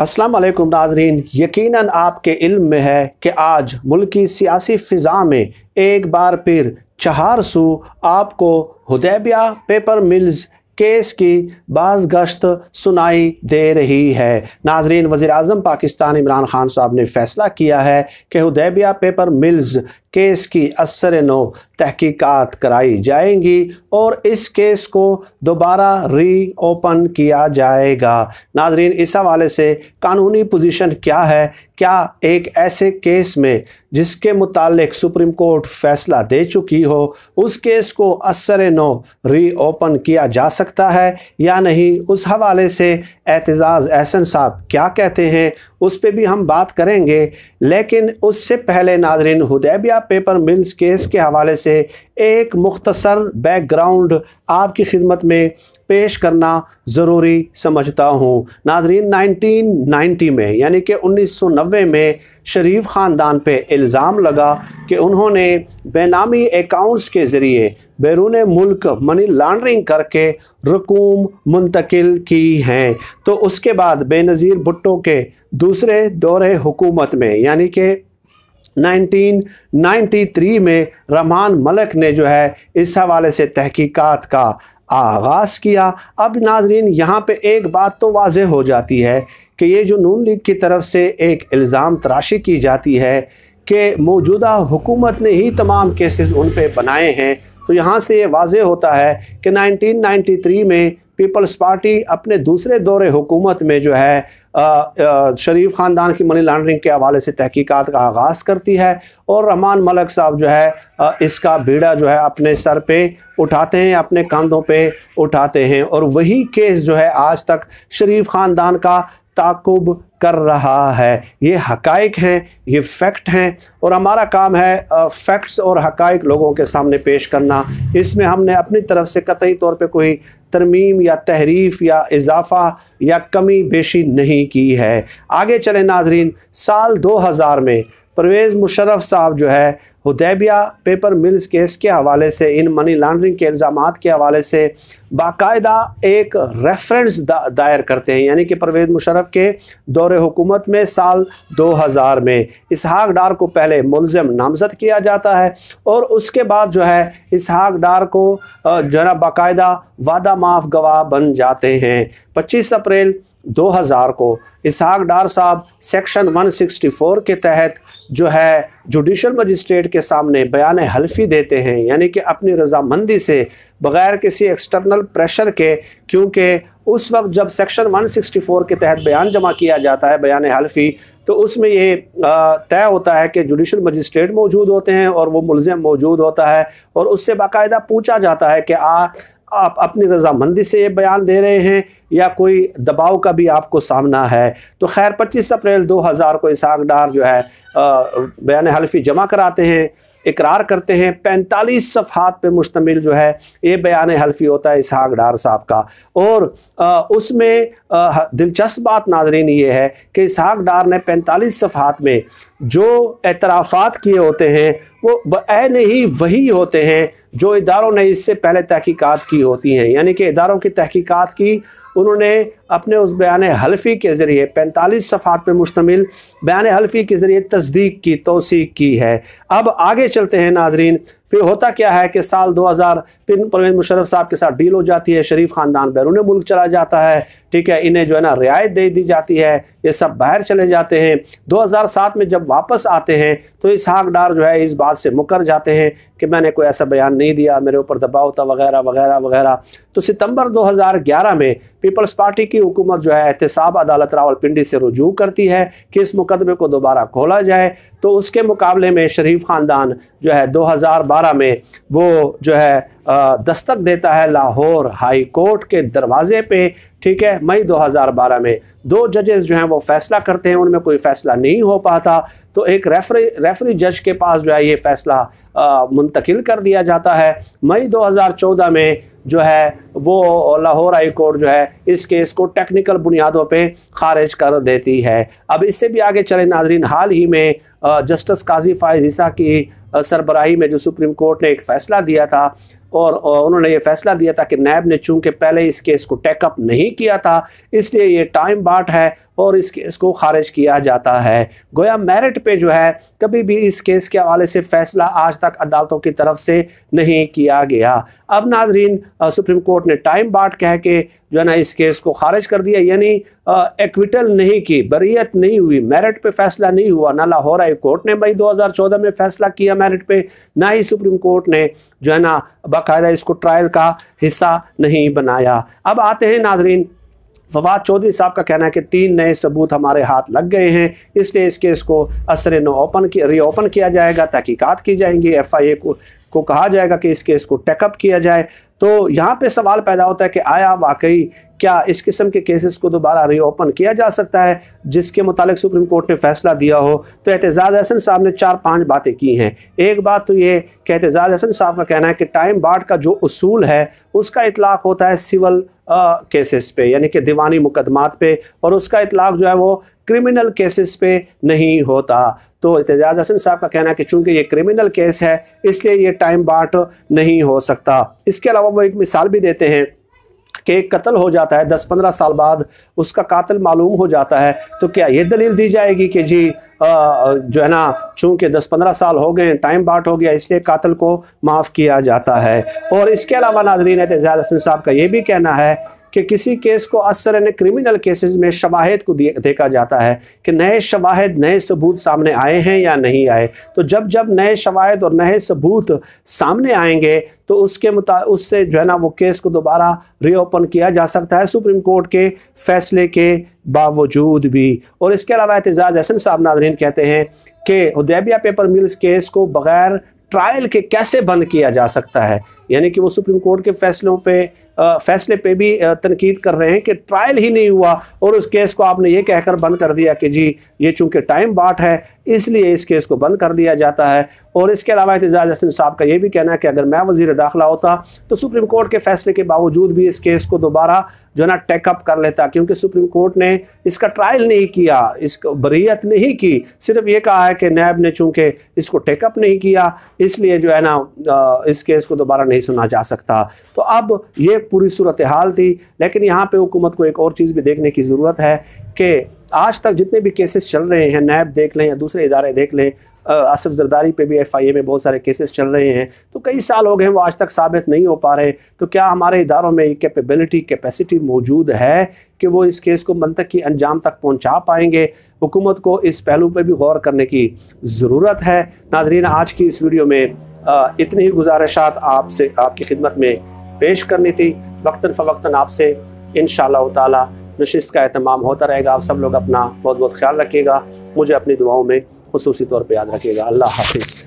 अस्सलाम वालेकुम नाजरीन यकीनन आपके इल्म में है कि आज मुल्क की सियासी फ़िज़ा में एक बार फिर चहार सू आपको हदैबिया पेपर मिल्स केस की बाज गश्त सुनाई दे रही है नाजरीन वज़ी अजम पाकिस्तान इमरान खान साहब ने फैसला किया है कि हदैबिया पेपर मिल्स केस की असर नो तहकीकात कराई जाएंगी और इस केस को दोबारा री ओपन किया जाएगा नाजरीन इस हवाले से कानूनी पोजीशन क्या है क्या एक ऐसे केस में जिसके मुतालिक सुप्रीम कोर्ट फैसला दे चुकी हो उस केस को असर नो री ओपन किया जा सकता है या नहीं उस हवाले से एतजाज़ एहसन साहब क्या कहते हैं उस पर भी हम बात करेंगे लेकिन उससे पहले नाजरीन हदैबिया पेपर मिल्स केस के हवाले से एक मुख्तसर बैकग्राउंड आपकी खिदमत में पेश करना ज़रूरी समझता हूँ नाजरीन 1990 में यानी कि 1990 में शरीफ ख़ानदान पे इल्ज़ाम लगा कि उन्होंने बेनामी अकाउंट्स के ज़रिए बैरून मुल्क मनी लॉन्ड्रिंग करके रकूम मुंतकिल की हैं तो उसके बाद बेनज़ीर भुट्टो के दूसरे दौरे हुकूमत में यानी कि 1993 में रहमान मलक ने जो है इस हवाले से तहकीकात का आगाज़ किया अब नाजरीन यहाँ पे एक बात तो वाज हो जाती है कि ये जो नून लीग की तरफ से एक इल्ज़ाम तराशी की जाती है कि मौजूदा हुकूमत ने ही तमाम केसेस उन पर बनाए हैं तो यहाँ से ये वाज होता है कि 1993 में पीपल्स पार्टी अपने दूसरे दौरे हुकूमत में जो है आ, आ, शरीफ ख़ानदान की मनी लॉन्ड्रिंग के हवाले से तहकीकात का आगाज़ करती है और रहमान मलक साहब जो है आ, इसका बीड़ा जो है अपने सर पे उठाते हैं अपने कंधों पे उठाते हैं और वही केस जो है आज तक शरीफ ख़ानदान का ताकुब कर रहा है ये हकाइक हैं ये फैक्ट हैं और हमारा काम है फैक्ट्स और हकाइक लोगों के सामने पेश करना इसमें हमने अपनी तरफ से कतई तौर पे कोई तरमीम या तहरीफ या इजाफा या कमी बेशी नहीं की है आगे चले नाजरीन साल 2000 में परवेज़ मुशरफ साहब जो है हदैबिया पेपर मिल्स केस के हवाले से इन मनी लॉन्ड्रिंग के इल्ज़ाम के हवाले से बाकायदा एक रेफरेंस दायर करते हैं यानी कि परवेज़ मुशरफ के दौर हुकूमत में साल 2000 में इसहाक डार को पहले मुलम नामजद किया जाता है और उसके बाद जो है इसहाक डार को जो है ना बाकायदा वादा माफ गवाह बन जाते हैं 25 अप्रैल 2000 को इसहाक डार साहब सेक्शन 164 के तहत जो है जुडिशल मजिस्ट्रेट के सामने बयान हल्फी देते हैं यानी कि अपनी रजामंदी से बग़ैर किसी एक्सटर्नल प्रेशर के क्योंकि उस वक्त जब सेक्शन 164 के तहत बयान जमा किया जाता है बयान हल्फी तो उसमें ये तय होता है कि जुडिशल मजिस्ट्रेट मौजूद होते हैं और वो मुलम मौजूद होता है और उससे बाकायदा पूछा जाता है कि आ आप अपनी रजामंदी से ये बयान दे रहे हैं या कोई दबाव का भी आपको सामना है तो खैर 25 अप्रैल 2000 को इसाक डार जो है बयान हल्फी जमा कराते हैं इकरार करते हैं पैंतालीस सफ़ात पे मुश्तमिल जो है ये बयान हल्फी होता है इसहाक डार साहब का और उसमें दिलचस्प बात नाजरीन ये है कि इसहाक डार ने पैंतालीस सफ़ात में जो एतराफ़ात किए होते हैं वो बैन ही वही होते हैं जो इदारों ने इससे पहले तहकीकात की होती हैं यानी कि इदारों की तहकीकात की उन्होंने अपने उस बयान हल्फी के ज़रिए पैंतालीस सफ़ात पर मुश्तमिल बयान हल्फी के ज़रिए तस्दीक की तोसी की है अब आगे चलते हैं नाजरीन फिर होता क्या है कि साल 2000 फिर परवेज मुशरफ साहब के साथ डील हो जाती है शरीफ ख़ानदान बैरून मुल्क चला जाता है ठीक है इन्हें जो है ना रियायत दे दी जाती है ये सब बाहर चले जाते हैं 2007 में जब वापस आते हैं तो इसहाक डार जो है इस बात से मुकर जाते हैं कि मैंने कोई ऐसा बयान नहीं दिया मेरे ऊपर दबाव था वगैरह वगैरह वगैरह तो सितंबर ग्यारह में पीपल्स पार्टी की की हुकूमत जो है एहतसाब अदालत रावलपिंडी से रजू करती है कि इस मुकदमे को दोबारा खोला जाए तो उसके मुकाबले में शरीफ ख़ानदान जो है 2012 में वो जो है दस्तक देता है लाहौर हाई कोर्ट के दरवाजे पे ठीक है मई 2012 में दो जजेस जो हैं वो फैसला करते हैं उनमें कोई फैसला नहीं हो पाता तो एक रेफरी रेफरी जज के पास जो है ये फैसला मुंतकिल कर दिया जाता है मई 2014 में जो है वो लाहौर हाई कोर्ट जो है इस केस को टेक्निकल बुनियादों पर खारिज कर देती है अब इससे भी आगे चले नाजरीन हाल ही में जस्टिस काजी ईसा की सरबराही में जो सुप्रीम कोर्ट ने एक फ़ैसला दिया था और उन्होंने ये फैसला दिया था कि नैब ने चूंकि पहले इस केस को टेकअप नहीं किया था इसलिए ये टाइम बाट है और इस केस को खारिज किया जाता है गोया मेरिट पे जो है कभी भी इस केस के हवाले से फैसला आज तक अदालतों की तरफ से नहीं किया गया अब नाजरीन सुप्रीम कोर्ट आपने टाइम बाट कह के जो है ना इस केस को खारिज कर दिया यानी एक्विटल नहीं की बरीयत नहीं हुई मेरिट पे फैसला नहीं हुआ ना लाहौर हाई कोर्ट ने मई 2014 में फैसला किया मेरिट पे ना ही सुप्रीम कोर्ट ने जो है ना बाकायदा इसको ट्रायल का हिस्सा नहीं बनाया अब आते हैं नाजरीन फवाद चौधरी साहब का कहना है कि तीन नए सबूत हमारे हाथ लग गए हैं इसलिए इस केस को असर नो ओपन की रीओपन किया जाएगा तहकीकत की जाएंगी एफ आई ए को को कहा जाएगा कि इस केस को टेकअप किया जाए तो यहाँ पे सवाल पैदा होता है कि आया वाकई क्या इस किस्म के केसेस को दोबारा रीओपन किया जा सकता है जिसके मुतालिक सुप्रीम कोर्ट ने फैसला दिया हो तो एहतजाज अहसन साहब ने चार पांच बातें की हैं एक बात तो ये कि एहतजाज अहसन साहब का कहना है कि टाइम बाट का जो असूल है उसका इतलाक़ होता है सिविल केसेस पे यानी कि दीवानी मुकदमात पे और उसका इतलाक जो है वो क्रिमिनल केसेस पे नहीं होता तो एतजाज हसन साहब का कहना है कि चूंकि ये क्रिमिनल केस है इसलिए ये टाइम बाट नहीं हो सकता इसके अलावा वो एक मिसाल भी देते हैं के कत्ल हो जाता है दस पंद्रह साल बाद उसका कातल मालूम हो जाता है तो क्या ये दलील दी जाएगी कि जी आ, जो है ना चूँकि दस पंद्रह साल हो गए टाइम बाट हो गया इसलिए कातल को माफ़ किया जाता है और इसके अलावा नाजरीन एहतजाज हसन साहब का ये भी कहना है कि किसी केस को असर इन क्रिमिनल केसेस में शवाहद को देखा जाता है कि नए शवाहद नए सबूत सामने आए हैं या नहीं आए तो जब जब नए शवाहद और नए सबूत सामने आएंगे तो उसके मुता उससे जो है ना वो केस को दोबारा रीओपन किया जा सकता है सुप्रीम कोर्ट के फैसले के बावजूद भी और इसके अलावा एतजाज़ हसन साहब नाजरीन कहते हैं कि उदैबिया पेपर मिल्स केस को बग़ैर ट्रायल के कैसे बंद किया जा सकता है यानी कि वो सुप्रीम कोर्ट के फैसलों पे आ, फैसले पे भी तनकीद कर रहे हैं कि ट्रायल ही नहीं हुआ और उस केस को आपने ये कहकर बंद कर दिया कि जी ये चूंकि टाइम बाट है इसलिए इस केस को बंद कर दिया जाता है और इसके अलावा एहतजाज हसन साहब का ये भी कहना है कि अगर मैं वजीर दाखिला होता तो सुप्रीम कोर्ट के फैसले के बावजूद भी इस केस को दोबारा जो है ना टेकअप कर लेता क्योंकि सुप्रीम कोर्ट ने इसका ट्रायल नहीं किया इसको बरीयत नहीं की सिर्फ ये कहा है कि नैब ने चूंकि इसको टेकअप नहीं किया इसलिए जो है ना इस केस को दोबारा नहीं नहीं सुना जा सकता तो अब ये पूरी सूरत हाल थी लेकिन यहाँ पर हुकूमत को एक और चीज़ भी देखने की ज़रूरत है कि आज तक जितने भी केसेस चल रहे हैं नैब देख लें या दूसरे इदारे देख लें आसफ़ जरदारी पे भी एफआईए में बहुत सारे केसेस चल रहे हैं तो कई साल हो गए हैं वो आज तक साबित नहीं हो पा रहे तो क्या हमारे इदारों में कैपेबिलिटी कैपेसिटी मौजूद है कि वो इस केस को तक की अंजाम तक पहुंचा पाएंगे हुकूमत को इस पहलू पर भी गौर करने की ज़रूरत है नाजरीन आज की इस वीडियो में इतनी ही गुजारिशात आपसे आपकी खिदमत में पेश करनी थी वक्ता फ़वक्ता आपसे इन ताला नशिस्त का अहतमाम होता रहेगा आप सब लोग अपना बहुत बहुत ख्याल रखिएगा मुझे अपनी दुआओं में खसूसी तौर पर याद रखिएगा अल्लाह हाफिज़